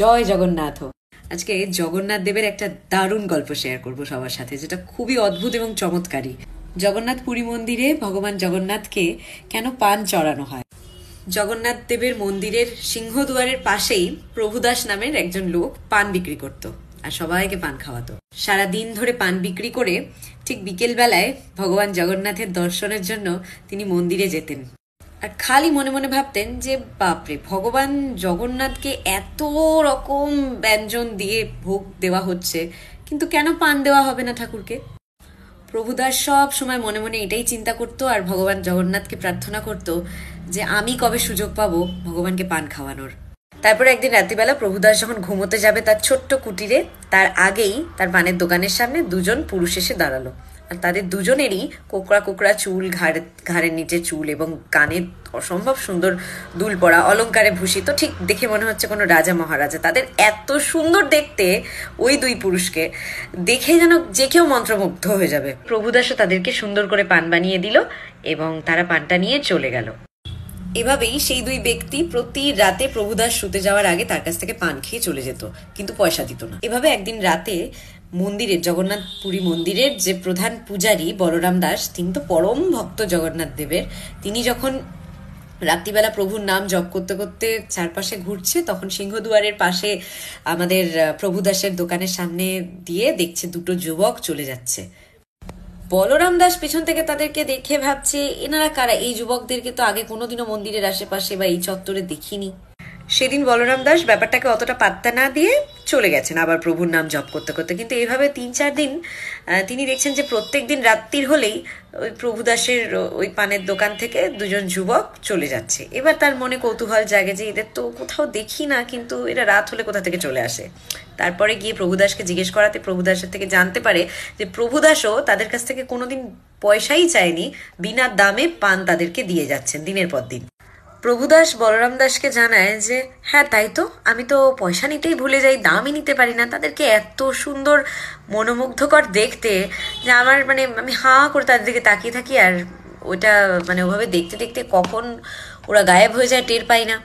জয় জগন্নাথ আজকে জগন্নাথ দেবের একটা দারুণ গল্প শেয়ার করব সবার সাথে যেটা খুবই অদ্ভুত এবং চমৎকারী জগন্নাথ পুরী মন্দিরে ভগবান জগন্নাথকে কেন পান চড়ানো হয় জগন্নাথ দেবের মন্দিরের সিংহদুয়ারের পাশেই প্রভুদাস নামের একজন লোক পান বিক্রি করত আর সবাইকে পান খাওয়াতো সারা দিন ধরে পান বিক্রি করে ঠিক বিকেলবেলায় ভগবান জগন্নাথের দর্শনের জন্য তিনি মন্দিরে যেতেন আর খালি মনে মনে ভাবতেন যে বাপরে ভগবান জগন্নাথকে এত রকম ব্যঞ্জন দিয়ে ভোগ দেওয়া হচ্ছে কিন্তু কেন পান দেওয়া হবে না ঠাকুরকে প্রভুদাস সব সময় মনে মনে এটাই চিন্তা করত আর ভগবান জগন্নাথকে প্রার্থনা করত যে আমি কবে সুযোগ পাবো ভগবানকে পান খাওয়ানোর তারপরে একদিন রাত্রিবেলা প্রভুদাস যখন ঘুমোতে যাবে তার ছোট্ট কুটিরে তার আগেই তার পানের দোকানের সামনে দুজন পুরুষ এসে দাঁড়ালো আর তাদের দুজনেরই কোকড়া কোকড়া চুল ঘাড় ঘাড়ের নিচে চুল এবং কানে অসম্ভব সুন্দর দুল পরা অলঙ্কারে ভূষিত ঠিক দেখে মনে হচ্ছে কোনো রাজা মহারাজা তাদের এত সুন্দর দেখতে ওই দুই পুরুষকে দেখে যেন যে কেউ মন্ত্রমুগ্ধ হয়ে যাবে প্রভুদাসও তাদেরকে সুন্দর করে পান বানিয়ে দিল এবং তারা পানটা নিয়ে চলে গেল এভাবেই সেই দুই ব্যক্তি প্রতি রাতে প্রভুদাস শুতে যাওয়ার আগে তার কাছ থেকে পান খেয়ে চলে যেত কিন্তু পয়সা দিত না এভাবে একদিন রাতে মন্দিরের জগন্নাথ পুরী মন্দিরের যে প্রধান পূজারী বলরাম দাস তিনি তো পরম ভক্ত জগন্নাথ দেবের তিনি যখন রাত্রিবেলা প্রভুর নাম জপ করতে করতে চারপাশে ঘুরছে তখন সিংহদুয়ারের পাশে আমাদের প্রভুদাসের দোকানের সামনে দিয়ে দেখছে দুটো যুবক চলে যাচ্ছে বলরাম দাস পেছন থেকে তাদেরকে দেখে ভাবছে এনারা কারা এই যুবকদেরকে তো আগে কোনোদিনও মন্দিরের আশেপাশে বা এই চত্বরে দেখিনি সেদিন বলরাম দাস ব্যাপারটাকে অতটা পাত্তা না দিয়ে চলে গেছেন আবার প্রভুর নাম জপ করতে করতে কিন্তু এভাবে তিন চার দিন তিনি দেখছেন যে প্রত্যেক দিন রাত্রির হলেই ওই প্রভুদাসের ওই পানের দোকান থেকে দুজন যুবক চলে যাচ্ছে এবার তার মনে কৌতূহল জাগে যে এদের তো কোথাও দেখি না কিন্তু এরা রাত হলে কোথা থেকে চলে আসে তারপরে গিয়ে প্রভুদাসকে জিজ্ঞেস করাতে প্রভুদাসের থেকে জানতে পারে যে প্রভুদাসও তাদের কাছ থেকে কোনোদিন পয়সাই চায়নি বিনা দামে পান তাদেরকে দিয়ে যাচ্ছেন দিনের পর দিন প্রভুদাস বলরাম দাসকে জানায় যে হ্যাঁ তাই তো আমি তো পয়সা নিতেই ভুলে যাই দামই নিতে পারি না তাদেরকে এত সুন্দর মনোমুগ্ধকর দেখতে যে আমার মানে আমি হাঁ করে তাদের দিকে তাকিয়ে থাকি আর ওটা মানে ওভাবে দেখতে দেখতে কখন ওরা গায়েব হয়ে যায় টের পাই না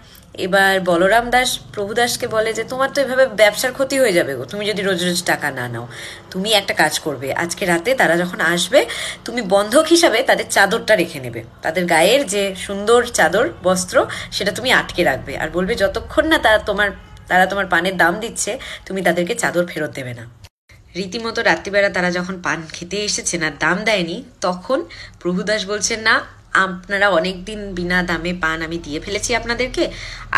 এবার বলরাম দাস প্রভুদাসকে বলে যে তোমার তো এভাবে ব্যবসার ক্ষতি হয়ে যাবে গো তুমি যদি রোজ রোজ টাকা না নাও তুমি একটা কাজ করবে আজকে রাতে তারা যখন আসবে তুমি বন্ধক হিসাবে তাদের চাদরটা রেখে নেবে তাদের গায়ের যে সুন্দর চাদর বস্ত্র সেটা তুমি আটকে রাখবে আর বলবে যতক্ষণ না তারা তোমার তারা তোমার পানের দাম দিচ্ছে তুমি তাদেরকে চাদর ফেরত দেবে না রীতিমতো রাত্রিবেলা তারা যখন পান খেতে এসেছেন আর দাম দেয়নি তখন প্রভুদাস বলছেন না আপনারা অনেক দিন বিনা দামে পান আমি দিয়ে ফেলেছি আপনাদেরকে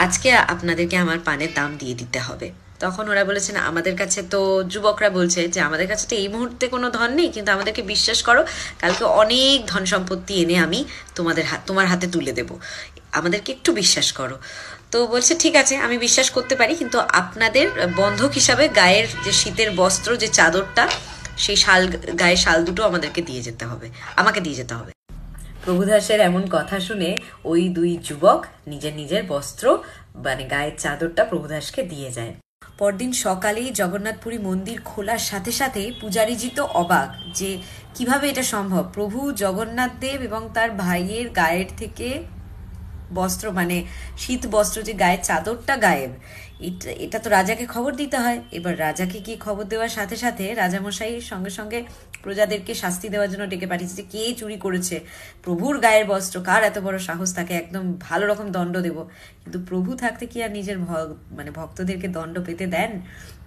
আজকে আপনাদেরকে আমার পানের দাম দিয়ে দিতে হবে তখন ওরা বলেছেন আমাদের কাছে তো যুবকরা বলছে যে আমাদের কাছে তো এই মুহূর্তে কোনো ধন নেই কিন্তু আমাদেরকে বিশ্বাস করো কালকে অনেক ধন সম্পত্তি এনে আমি তোমাদের হাত তোমার হাতে তুলে দেব আমাদেরকে একটু বিশ্বাস করো তো বলছে ঠিক আছে আমি বিশ্বাস করতে পারি কিন্তু আপনাদের বন্ধক হিসাবে গায়ের যে শীতের বস্ত্র যে চাদরটা সেই শাল গায়ে শাল দুটো আমাদেরকে দিয়ে যেতে হবে আমাকে দিয়ে যেতে হবে প্রভুদাসের এমন কথা শুনে ওই দুই যুবক নিজের নিজের বস্ত্র মানে গায়ের চাদরটা প্রভুদাসকে দিয়ে যায় পরদিন সকালেই জগন্নাথপুরী মন্দির খোলার সাথে সাথে পূজারীজি তো অবাক যে কিভাবে এটা সম্ভব প্রভু জগন্নাথ দেব এবং তার ভাইয়ের গায়ের থেকে বস্ত্র মানে শীত বস্ত্র যে গায়ে চাদরটা গায়েব এটা এটা তো রাজাকে খবর দিতে হয় এবার রাজাকে কি খবর দেওয়ার সাথে সাথে রাজামশাইয়ের সঙ্গে সঙ্গে প্রজাদেরকে শাস্তি দেওয়ার জন্য ডেকে পাঠিয়েছে যে কে চুরি করেছে প্রভুর গায়ের বস্ত্র কার এত বড় সাহস তাকে একদম ভালো রকম দণ্ড দেব কিন্তু প্রভু থাকতে কি আর নিজের মানে ভক্তদেরকে দণ্ড পেতে দেন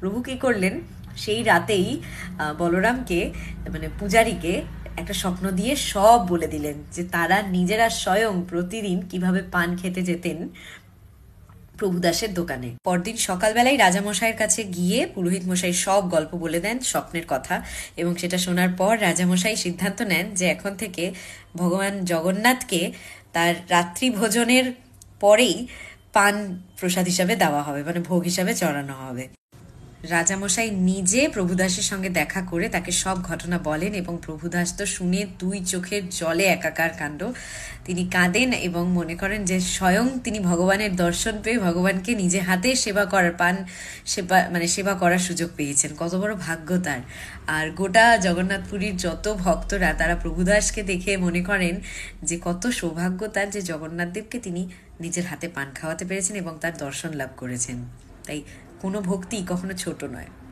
প্রভু কি করলেন সেই রাতেই বলরামকে মানে পূজারীকে একটা স্বপ্ন দিয়ে সব বলে দিলেন যে তারা নিজেরা স্বয়ং প্রতিদিন কিভাবে পান খেতে যেতেন প্রভুদাসের দোকানে পরদিন সকালবেলায় রাজামশাইয়ের কাছে গিয়ে পুরোহিত মশাই সব গল্প বলে দেন স্বপ্নের কথা এবং সেটা শোনার পর রাজামশাই সিদ্ধান্ত নেন যে এখন থেকে ভগবান জগন্নাথকে তার রাত্রি ভোজনের পরেই পান প্রসাদ হিসাবে দেওয়া হবে মানে ভোগ হিসাবে চড়ানো হবে রাজামশাই নিজে প্রভুদাসের সঙ্গে দেখা করে তাকে সব ঘটনা বলেন এবং প্রভুদাস তো শুনে দুই চোখের জলে একাকার কাণ্ড তিনি কাঁদেন এবং মনে করেন যে স্বয়ং তিনি ভগবানের দর্শন পেয়ে ভগবানকে নিজে হাতে সেবা করার পান সেবা মানে সেবা করার সুযোগ পেয়েছেন কত বড় ভাগ্য তার আর গোটা জগন্নাথ পুরীর যত ভক্তরা তারা প্রভুদাসকে দেখে মনে করেন যে কত সৌভাগ্য তার যে জগন্নাথদেবকে তিনি নিজের হাতে পান খাওয়াতে পেরেছেন এবং তার দর্শন লাভ করেছেন তাই কোনো ভক্তি কখনো ছোট নয়